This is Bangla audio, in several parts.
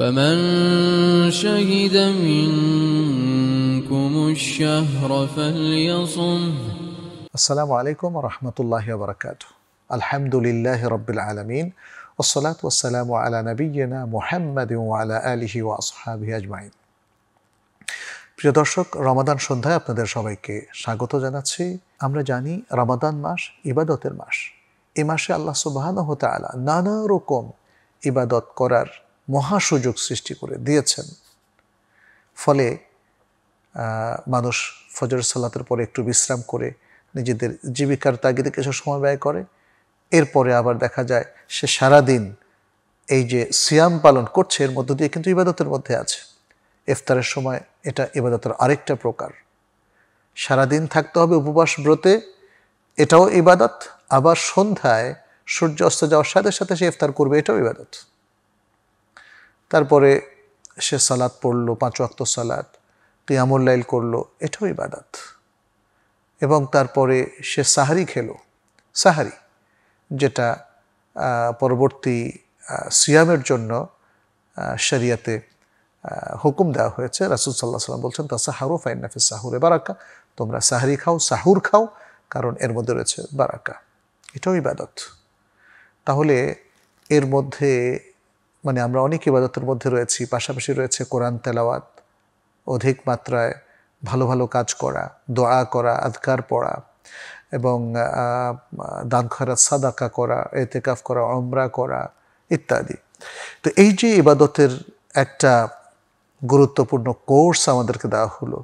فمن شهد منكم الشهر فليصم السلام عليكم ورحمة الله وبركاته الحمد لله رب العالمين والصلاة والسلام على نبينا محمد وعلى آله وأصحابه أجمعين প্রিয় দর্শক রমাদান সন্ধ্যায় আপনাদের সবাইকে স্বাগত জানাচ্ছি আমরা জানি রমাদান মাস ইবাদতের মাস এ মাসে আল্লাহ সুবাহান হতে আলা নানা রকম ইবাদত করার মহাসুযোগ সৃষ্টি করে দিয়েছেন ফলে মানুষ ফজর সালাতের পরে একটু বিশ্রাম করে নিজেদের জীবিকার তাগিদে কিছু সময় ব্যয় করে এরপরে আবার দেখা যায় সে সারাদিন এই যে সিয়াম পালন করছে এর মধ্য দিয়ে কিন্তু ইবাদতের মধ্যে আছে ইফতারের সময় এটা ইবাদতের আরেকটা প্রকার সারাদিন থাকতে হবে উপবাস ব্রতে এটাও ইবাদত আবার সন্ধ্যায় সূর্য অস্ত যাওয়ার সাথে সাথে সে ইফতার করবে এটাও ইবাদত তারপরে সে সালাদ পড়লো পাঁচ অক্ত সালাদ লাইল করলো এটাও ইবাদাত এবং তারপরে সে সাহারি খেলো সাহারি যেটা পরবর্তী সিয়ামের জন্য শরিয়াতে হুকুম দেওয়া হয়েছে রাসুল সাল্লাহ সাল্লাম বলছেন তা সাহারু ফাইনাফি সাহুরে বারাকা তোমরা সাহারি খাও সাহুর খাও কারণ এর মধ্যে রয়েছে বারাকা এটাও ইবাদত তাহলে এর মধ্যে মানে আমরা অনেক ইবাদতের মধ্যে রয়েছি পাশাপাশি রয়েছে কোরআন তেলাওয়াত অধিক মাত্রায় ভালো ভালো কাজ করা দোয়া করা আধকার পড়া এবং দান খরাত সাদাকা করা এতেকাফ করা অমরা করা ইত্যাদি তো এই যে ইবাদতের একটা গুরুত্বপূর্ণ কোর্স আমাদেরকে দেওয়া হলো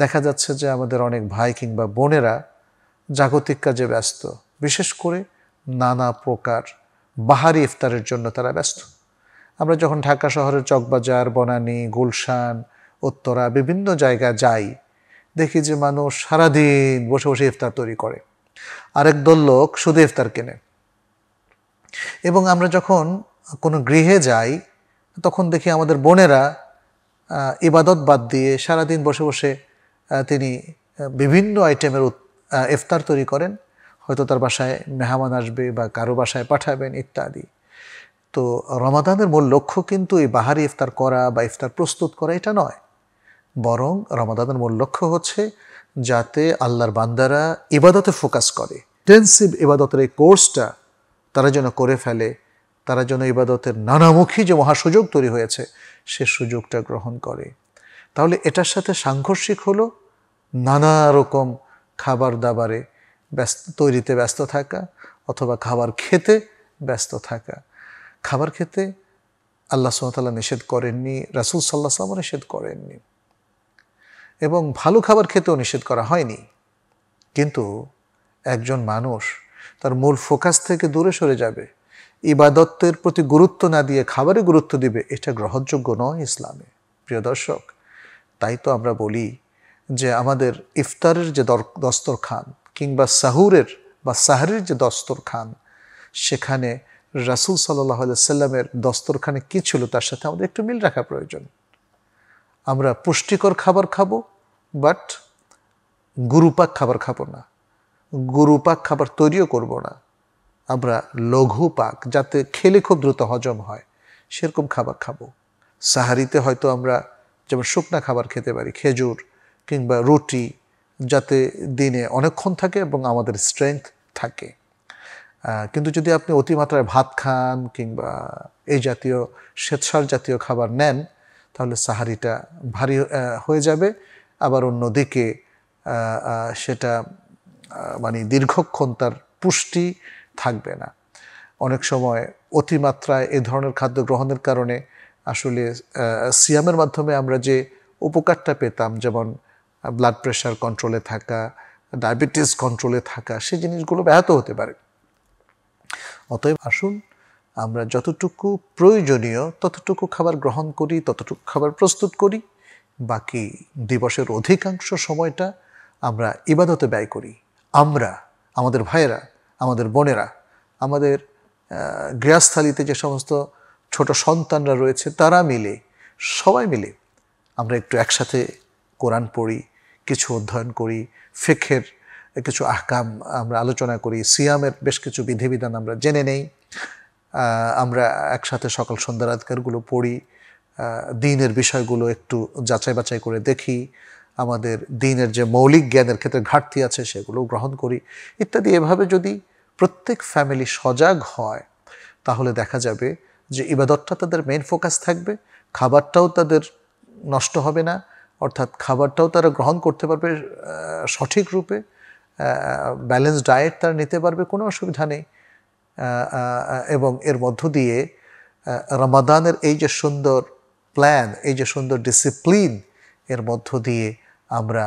দেখা যাচ্ছে যে আমাদের অনেক ভাই কিংবা বোনেরা জাগতিক কাজে ব্যস্ত বিশেষ করে নানা প্রকার বাহারি ইফতারের জন্য তারা ব্যস্ত আমরা যখন ঢাকা শহরের চকবাজার বনানী গুলশান উত্তরা বিভিন্ন জায়গা যাই দেখি যে মানুষ সারাদিন বসে বসে ইফতার তৈরি করে আরেক দল লোক শুধু ইফতার কেনে এবং আমরা যখন কোনো গৃহে যাই তখন দেখি আমাদের বোনেরা ইবাদত বাদ দিয়ে সারাদিন বসে বসে তিনি বিভিন্ন আইটেমের ইফতার তৈরি করেন হয়তো তার বাসায় মেহমান আসবে বা কারো বাসায় পাঠাবেন ইত্যাদি তো রমাদানের মূল লক্ষ্য কিন্তু এই বাহারি ইফতার করা বা ইফতার প্রস্তুত করা এটা নয় বরং রমাদানের মূল লক্ষ্য হচ্ছে যাতে আল্লাহর বান্দারা ইবাদতে ফোকাস করে টেন্সিভ ইবাদতের এই কোর্সটা তারা যেন করে ফেলে তারা যেন ইবাদতের নানামুখী যে মহাসুযোগ তৈরি হয়েছে সে সুযোগটা গ্রহণ করে তাহলে এটার সাথে সাংঘর্ষিক হলো নানা রকম খাবার দাবারে ব্যস্ত তৈরিতে ব্যস্ত থাকা অথবা খাবার খেতে ব্যস্ত থাকা খাবার খেতে আল্লাহ সাল্লাহ নিষেধ করেননি রাসুল সাল্লাহ সাল্লামও নিষেধ করেননি এবং ভালো খাবার খেতেও নিষেধ করা হয়নি কিন্তু একজন মানুষ তার মূল ফোকাস থেকে দূরে সরে যাবে ইবাদতের প্রতি গুরুত্ব না দিয়ে খাবারে গুরুত্ব দিবে এটা গ্রহণযোগ্য নয় ইসলামে প্রিয় দর্শক তাই তো আমরা বলি যে আমাদের ইফতারের যে দস্তর খান কিংবা সাহুরের বা সাহারের যে দস্তর খান সেখানে রাসুল সাল্লাহ সাল্লামের দস্তরখানে কী ছিল তার সাথে আমাদের একটু মিল রাখা প্রয়োজন আমরা পুষ্টিকর খাবার খাবো বাট গুরুপাক খাবার খাবো না গুরুপাক খাবার তৈরিও করব না আমরা লঘু পাক যাতে খেলে খুব দ্রুত হজম হয় সেরকম খাবার খাবো সাহারিতে হয়তো আমরা যেমন শুকনা খাবার খেতে পারি খেজুর কিংবা রুটি যাতে দিনে অনেকক্ষণ থাকে এবং আমাদের স্ট্রেংথ থাকে কিন্তু যদি আপনি অতিমাত্রায় ভাত খান কিংবা এই জাতীয় স্বেচ্ছার জাতীয় খাবার নেন তাহলে সাহারিটা ভারী হয়ে যাবে আবার অন্যদিকে সেটা মানে দীর্ঘক্ষণ তার পুষ্টি থাকবে না অনেক সময় অতিমাত্রায় এ ধরনের খাদ্য গ্রহণের কারণে আসলে সিয়ামের মাধ্যমে আমরা যে উপকারটা পেতাম যেমন ব্লাড প্রেশার কন্ট্রোলে থাকা ডায়াবেটিস কন্ট্রোলে থাকা সেই জিনিসগুলো ব্যাহত হতে পারে অতএব আসুন আমরা যতটুকু প্রয়োজনীয় ততটুকু খাবার গ্রহণ করি ততটুকু খাবার প্রস্তুত করি বাকি দিবসের অধিকাংশ সময়টা আমরা ইবাদতে ব্যয় করি আমরা আমাদের ভাইয়েরা আমাদের বোনেরা আমাদের গৃহস্থালিতে যে সমস্ত ছোট সন্তানরা রয়েছে তারা মিলে সবাই মিলে আমরা একটু একসাথে কোরআন পড়ি কিছু অধ্যয়ন করি ফেখের কিছু আহকাম আমরা আলোচনা করি সিয়ামের বেশ কিছু বিধিবিধান আমরা জেনে নেই আমরা একসাথে সকল সন্ধ্যার আধিকারগুলো পড়ি দিনের বিষয়গুলো একটু যাচাই বাছাই করে দেখি আমাদের দিনের যে মৌলিক জ্ঞানের ক্ষেত্রে ঘাটতি আছে সেগুলো গ্রহণ করি ইত্যাদি এভাবে যদি প্রত্যেক ফ্যামিলি সজাগ হয় তাহলে দেখা যাবে যে ইবাদতটা তাদের মেন ফোকাস থাকবে খাবারটাও তাদের নষ্ট হবে না অর্থাৎ খাবারটাও তারা গ্রহণ করতে পারবে সঠিক রূপে ব্যালেন্স ডায়েট তারা নিতে পারবে কোনো অসুবিধা নেই এবং এর মধ্য দিয়ে রমাদানের এই যে সুন্দর প্ল্যান এই যে সুন্দর ডিসিপ্লিন এর মধ্য দিয়ে আমরা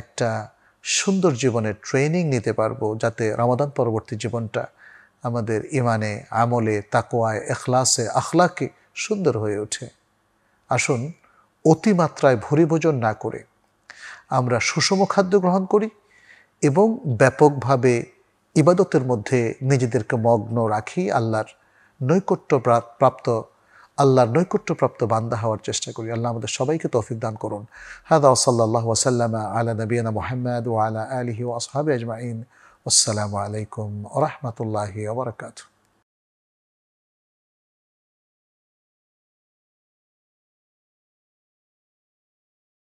একটা সুন্দর জীবনের ট্রেনিং নিতে পারবো যাতে রমাদান পরবর্তী জীবনটা আমাদের ইমানে আমলে তাকোয়ায় এখলাসে আখলাকে সুন্দর হয়ে ওঠে আসুন অতিমাত্রায় ভরিভোজন না করে আমরা সুষম খাদ্য গ্রহণ করি এবং ব্যাপকভাবে ইবাদতের মধ্যে নিজেদেরকে মগ্ন রাখি আল্লাহর নৈকট্য প্রাপ্ত আল্লাহর নৈকট্যপ্রাপ্ত বান্দা হওয়ার চেষ্টা করি আল্লাহ আমাদের সবাইকে তৌফিক দান করুন হাদা ওসল্লাহ ওসাল্লামা আলা নবীন মোহাম্মদ ও আলা আলহি ও আজমাইন আসসালামু আলাইকুম ও রহমতুল্লাহি ওবরাকাতু